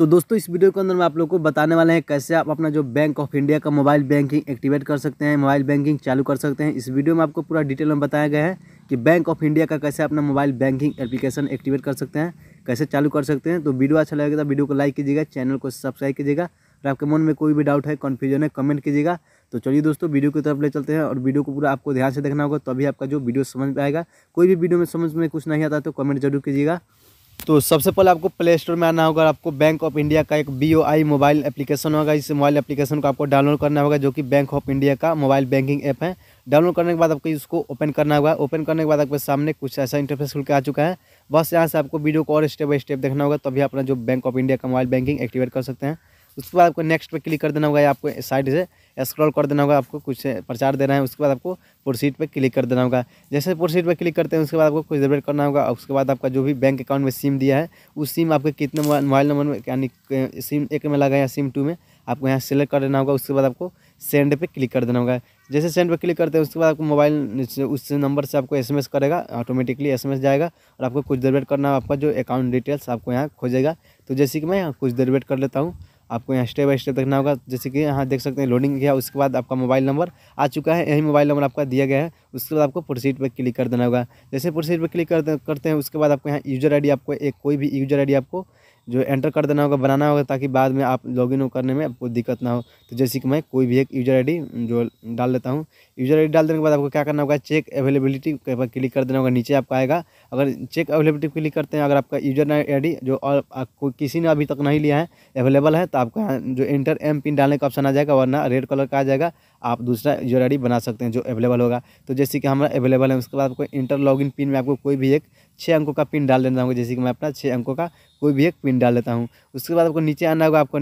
तो दोस्तों इस वीडियो के अंदर मैं आप लोग को बताने वाले हैं कैसे आप अपना जो बैंक ऑफ इंडिया का मोबाइल बैंकिंग एक्टिवेट कर सकते हैं मोबाइल बैंकिंग चालू कर सकते हैं इस वीडियो में आपको पूरा डिटेल में बताया गया है कि बैंक ऑफ इंडिया का कैसे अपना मोबाइल बैंकिंग एप्लीकेशन एक्टिवेट कर सकते हैं कैसे चालू कर सकते हैं तो वीडियो अच्छा लगेगा तो वीडियो को लाइक कीजिएगा चैनल को सब्सक्राइब कीजिएगा और आपके मन में कोई भी डाउट है कन्फ्यूजन है कमेंट कीजिएगा तो चलिए दोस्तों वीडियो की तरफ ले चलते हैं और वीडियो को पूरा आपको ध्यान से देखना होगा तभी आपका जो वीडियो समझ में आएगा कोई भी वीडियो में समझ में कुछ नहीं आता तो कमेंट जरूर कीजिएगा तो सबसे पहले आपको प्ले स्टोर में आना होगा आपको बैंक ऑफ इंडिया का एक B O I mobile application होगा इस मोबाइल एप्लीकेशन को आपको डाउनलोड करना होगा जो कि बैंक ऑफ इंडिया का मोबाइल बैंकिंग ऐप है डाउनलोड करने के बाद आपको इसको ओपन करना होगा ओपन करने के बाद आपके सामने कुछ ऐसा इंटरफेस खुल के आ चुका है बस यहाँ से आपको वीडियो को और स्टेप बाई स्टेप देखना होगा तभी अपना जो बैंक ऑफ इंडिया का मोबाइल बैंकिंग एक्टिवेट कर सकते हैं उसके बाद आपको नेक्स्ट पे क्लिक कर देना होगा या आपको साइड से स्क्रॉल कर देना होगा आपको कुछ प्रचार दे रहे हैं उसके बाद आपको प्रोसीड पर क्लिक कर देना होगा जैसे प्रोसीड पर क्लिक करते हैं उसके बाद आपको कुछ जनरेट करना होगा उसके बाद आपका जो भी बैंक अकाउंट में सिम दिया है उस सिम आपके कितने मोबाइल नंबर में यानी सिम एक में लगा या सिम टू में आपको यहाँ सेलेक्ट कर देना होगा उसके बाद आपको सेंड पे क्लिक कर देना होगा जैसे सेंड पे क्लिक करते हैं उसके बाद आपको मोबाइल उस नंबर से आपको एसएमएस करेगा ऑटोमेटिकली एसएमएस जाएगा और आपको कुछ देर वेट करना आपका जो अकाउंट डिटेल्स आपको यहाँ खोजेगा तो जैसे कि मैं यहाँ कुछ देर वेट कर लेता हूँ आपको यहाँ स्टेप बाई स्टेप देखना होगा जैसे कि यहाँ देख सकते हैं लोडिंग किया उसके बाद आपका मोबाइल नंबर आ चुका है यही मोबाइल नंबर आपका दिया गया है उसके बाद आपको प्रोसीड पर क्लिक कर देना होगा जैसे प्रोसीड पर क्लिक करते हैं उसके बाद आपको यहाँ यूज़र आई आपको एक कोई भी यूज़र आई आपको जो एंटर कर देना होगा बनाना होगा ताकि बाद में आप लॉगिन करने में आपको दिक्कत ना हो तो जैसे कि मैं कोई भी एक यूज़र आईडी जो डाल देता हूँ यूज़र आईडी डाल देने के बाद आपको क्या करना होगा चेक अवेलेबिलिटी के क्लिक कर देना होगा नीचे आपका आएगा अगर चेक अवेलेबिलिटी क्लिक करते हैं अगर आपका यूज़र आई जो और कोई किसी ने अभी तक नहीं लिया है अवेलेबल है तो आपका जो इंटर एम पिन डालने का ऑप्शन आ जाएगा वरना रेड कलर का आ जाएगा आप दूसरा यूजर आई बना सकते हैं जो अवेलेबल होगा तो जैसे कि हमारा अवेलेबल है उसके बाद आपको इंटर पिन में आपको कोई भी एक छः अंकों का पिन डाल देना होगा जैसे कि मैं अपना छः अंकों का कोई भी एक पिन डाल देता हूँ उसके बाद आपको नीचे आना होगा आपको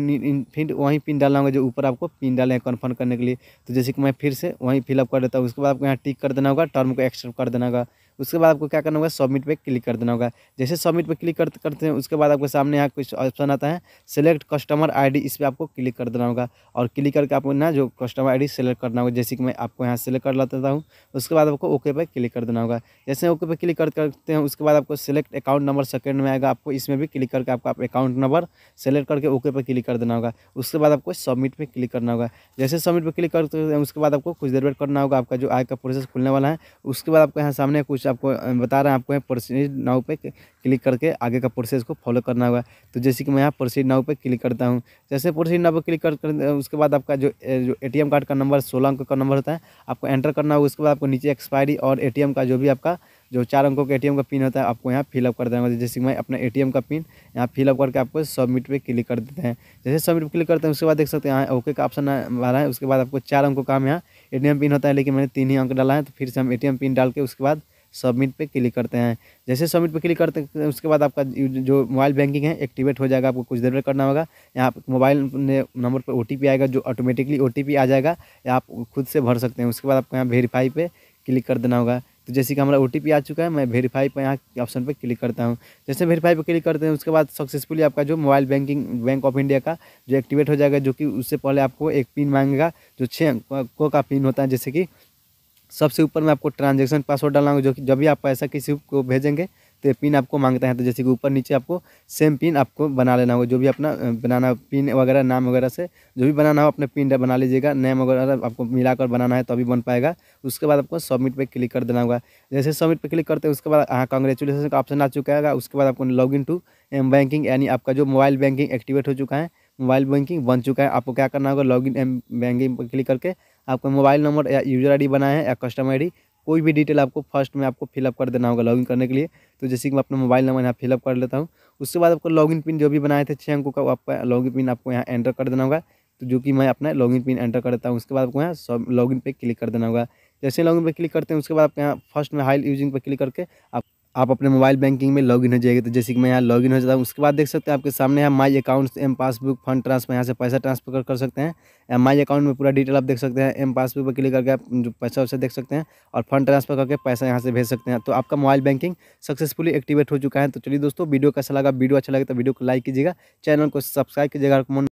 फिर वहीं पिन डालना होगा जो ऊपर आपको पिन डाले हैं कन्फर्म करने के लिए तो जैसे कि मैं फिर से वहीं फिलअप कर देता हूँ उसके बाद आपको यहाँ टिक कर देना होगा टर्म को एक्सेप्ट कर देना होगा उसके बाद आपको क्या करना होगा सबमिट पे क्लिक कर देना होगा जैसे सबमिट पे क्लिक कर करते हैं उसके बाद आपके सामने यहाँ कुछ ऑप्शन आता है सेलेक्ट कस्टमर आईडी इस पर आपको क्लिक कर देना होगा और क्लिक करके आपको ना जो कस्टमर आईडी सेलेक्ट करना होगा जैसे कि मैं आपको यहाँ सेलेक्ट कर लेता हूँ उसके बाद आपको ओके पर क्लिक कर देना होगा जैसे ओके पर क्लिक करते हैं उसके बाद आपको सेलेक्ट अकाउंट नंबर सेकेंड में आएगा आपको इसमें भी क्लिक करके आपका अकाउंट नंबर सेलेक्ट करके ओके पर क्लिक कर देना होगा उसके बाद आपको सबमिट पर क्लिक करना होगा जैसे सबमिट पर क्लिक करते हैं उसके बाद आपको कुछ देर वेट करना होगा आपका जो आय का प्रोसेस खुलने वाला है उसके बाद आपको यहाँ सामने कुछ आपको बता रहे हैं आपको प्रोसीड नाउ पे क्लिक करके आगे का प्रोसेस को फॉलो करना होगा तो जैसे कि मैं यहाँ प्रोसीड नाउ पे क्लिक करता हूँ जैसे प्रोसीड नाउ पे क्लिक कर, कर उसके बाद आपका जो जो एटीएम कार्ड का नंबर सोलह अंक का नंबर होता है आपको एंटर करना होगा उसके बाद आपको नीचे एक्सपायरी और ए का जो भी आपका जो चार अंकों के ए का पिन होता है आपको यहाँ फिलअप कर देना जैसे जैसे मैं अपना ए का पिन यहाँ फिलअप करके आपको सबमिट पे क्लिक कर देते हैं जैसे सबमिट पे क्लिक करते हैं उसके बाद देख सकते हैं यहाँ ओके का ऑप्शन आ रहा है उसके बाद आपको चार अंकों का हम यहाँ ए पिन होता है लेकिन मैंने तीन ही अंक डाला है तो फिर से हम ए पिन डाल के उसके बाद सबमिट पे क्लिक करते हैं जैसे सबमिट पे क्लिक करते हैं उसके बाद आपका जो मोबाइल बैंकिंग है एक्टिवेट हो जाएगा आपको कुछ देर में करना होगा यहाँ पर मोबाइल नंबर पर ओ आएगा जो ऑटोमेटिकली ओ आ जाएगा या आप खुद से भर सकते हैं उसके बाद आपको यहाँ वेरीफाई पर क्लिक कर देना होगा तो जैसे कि हमारा ओ आ चुका है मैं वेरीफाई पर यहाँ ऑप्शन पर क्लिक करता हूँ जैसे वेरीफाई पर क्लिक करते हैं उसके बाद सक्सेसफुली आपका जो mobile banking Bank of India का जो एक्टिवेट हो जाएगा जो कि उससे पहले आपको एक पिन मांगेगा जो छः को का पिन होता है जैसे कि सबसे ऊपर में आपको ट्रांजेक्शन पासवर्ड डालना होगा जो कि जब भी आप पैसा किसी को भेजेंगे तो ये पिन आपको मांगता है तो जैसे कि ऊपर नीचे आपको सेम पिन आपको बना लेना होगा जो भी अपना बनाना पिन वगैरह नाम वगैरह से जो भी बनाना हो अपने पिन बना लीजिएगा नेम वगैरह आपको मिलाकर बनाना है तभी अभी बन पाएगा उसके बाद आपको सबमिट पर क्लिक कर देना होगा जैसे सबमिट पर क्लिक करते हैं उसके बाद हाँ कॉन्ग्रेचुलेसन का ऑप्शन आ चुका है उसके बाद आपको log in to M banking यानी आपका जो मोबाइल बैंकिंग एक्टिवेट हो चुका है मोबाइल बैंकिंग बन चुका है आपको क्या करना होगा लॉग इन एम बैंकिंग पर क्लिक करके आपका मोबाइल नंबर या यूजर डी बनाए हैं या कस्टमर डी कोई भी डिटेल आपको फर्स्ट में आपको फिलअप कर देना होगा लॉगिन करने के लिए तो जैसे कि मैं अपना मोबाइल नंबर यहाँ फिलअप कर लेता हूँ उसके बाद आपको लॉगिन पिन जो भी बनाए थे छः अंकों का वो आपका लॉगिन पिन आपको यहाँ एंटर कर देना होगा तो जो कि मैं अपना लॉगिन पिन एंटर कर देता हूँ उसके बाद आपको यहाँ सब लॉगिन पे क्लिक कर देना होगा जैसे लॉगिन पर क्लिक करते हैं उसके बाद आपको यहाँ फर्स्ट में हाई यूजिंग पर क्लिक करके आप आप अपने मोबाइल बैंकिंग में लॉगिन हो जाएगा तो जैसे कि मैं यहाँ लॉगिन हो जाता हूँ उसके बाद देख सकते हैं आपके सामने यहाँ my account M passbook fund transfer यहाँ से पैसा ट्रांसफर कर सकते हैं या माई अकाउंट में पूरा डिटेल आप देख सकते हैं एम पासबुक पर क्लिक करके आप जो पैसा उसे देख सकते हैं और फंड ट्रांसफर करके पैसा यहाँ से भेज सकते हैं तो आपका मोबाइल बैंकिंग सक्सेसफुली एक्टिवेट हो चुका है तो चलिए दोस्तों वीडियो कैसा लगा वीडियो अच्छा लगे तो वीडियो को लाइक कीजिएगा चैनल को सब्सक्राइब कीजिएगा